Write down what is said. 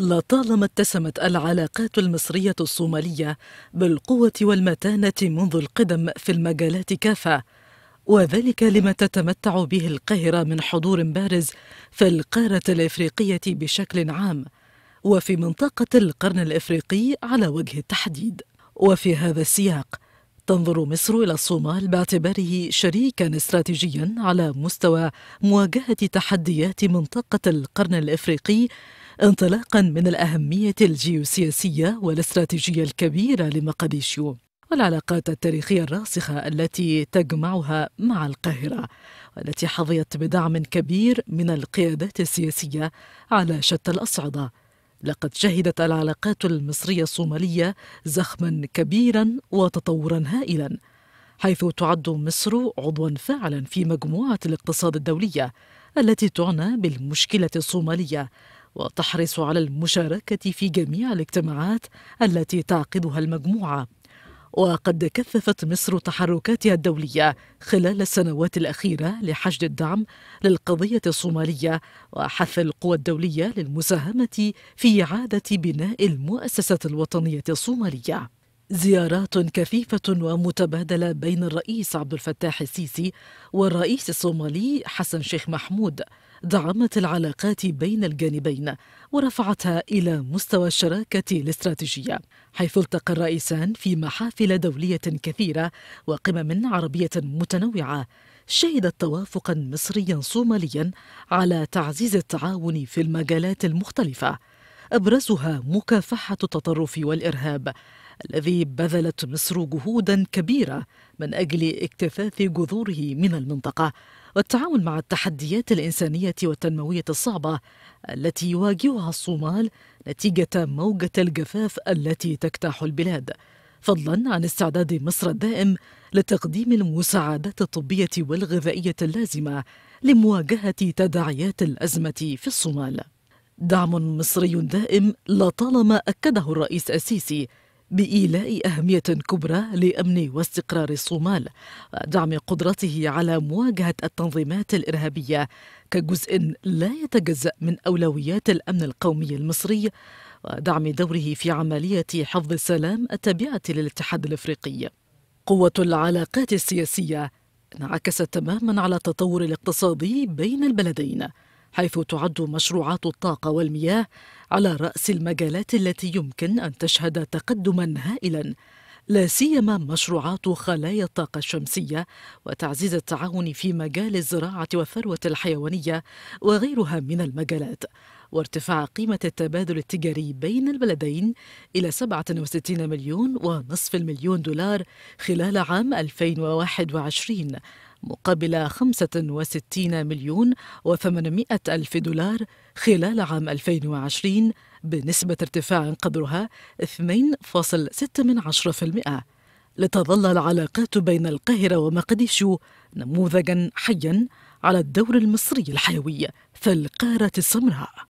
لطالما اتسمت العلاقات المصرية الصومالية بالقوة والمتانة منذ القدم في المجالات كافة، وذلك لما تتمتع به القاهرة من حضور بارز في القارة الإفريقية بشكل عام، وفي منطقة القرن الإفريقي على وجه التحديد. وفي هذا السياق، تنظر مصر إلى الصومال باعتباره شريكا استراتيجيا على مستوى مواجهة تحديات منطقة القرن الإفريقي انطلاقا من الأهمية الجيوسياسية والاستراتيجية الكبيرة لمقديشيو والعلاقات التاريخية الراسخة التي تجمعها مع القاهرة والتي حظيت بدعم كبير من القيادات السياسية على شتى الأصعدة لقد شهدت العلاقات المصرية الصومالية زخما كبيرا وتطورا هائلا حيث تعد مصر عضوا فاعلا في مجموعة الاقتصاد الدولية التي تعنى بالمشكلة الصومالية وتحرص على المشاركة في جميع الاجتماعات التي تعقدها المجموعة وقد كثفت مصر تحركاتها الدولية خلال السنوات الأخيرة لحشد الدعم للقضية الصومالية وحث القوى الدولية للمساهمة في إعادة بناء المؤسسة الوطنية الصومالية زيارات كثيفة ومتبادلة بين الرئيس عبد الفتاح السيسي والرئيس الصومالي حسن شيخ محمود دعمت العلاقات بين الجانبين ورفعتها إلى مستوى الشراكة الاستراتيجية حيث التقى الرئيسان في محافل دولية كثيرة وقمم عربية متنوعة شهدت توافقا مصريا صوماليا على تعزيز التعاون في المجالات المختلفة أبرزها مكافحة التطرف والإرهاب الذي بذلت مصر جهودا كبيره من اجل اكتفاف جذوره من المنطقه والتعامل مع التحديات الانسانيه والتنمويه الصعبه التي يواجهها الصومال نتيجه موجه الجفاف التي تجتاح البلاد فضلا عن استعداد مصر الدائم لتقديم المساعدات الطبيه والغذائيه اللازمه لمواجهه تداعيات الازمه في الصومال دعم مصري دائم لطالما اكده الرئيس السيسي بإيلاء أهمية كبرى لأمن واستقرار الصومال ودعم قدرته على مواجهة التنظيمات الإرهابية كجزء لا يتجزأ من أولويات الأمن القومي المصري ودعم دوره في عملية حفظ السلام التابعة للاتحاد الإفريقي. قوة العلاقات السياسية انعكست تماما على التطور الاقتصادي بين البلدين حيث تعد مشروعات الطاقة والمياه على رأس المجالات التي يمكن أن تشهد تقدما هائلا لا سيما مشروعات خلايا الطاقة الشمسية وتعزيز التعاون في مجال الزراعة والثروة الحيوانية وغيرها من المجالات وارتفاع قيمة التبادل التجاري بين البلدين إلى 67 مليون ونصف المليون دولار خلال عام 2021 مقابل 65 مليون و800 ألف دولار خلال عام 2020 بنسبة ارتفاع قدرها 2.6% لتظل العلاقات بين القاهرة ومقديشو نموذجا حيا على الدور المصري الحيوي في القارة السمراء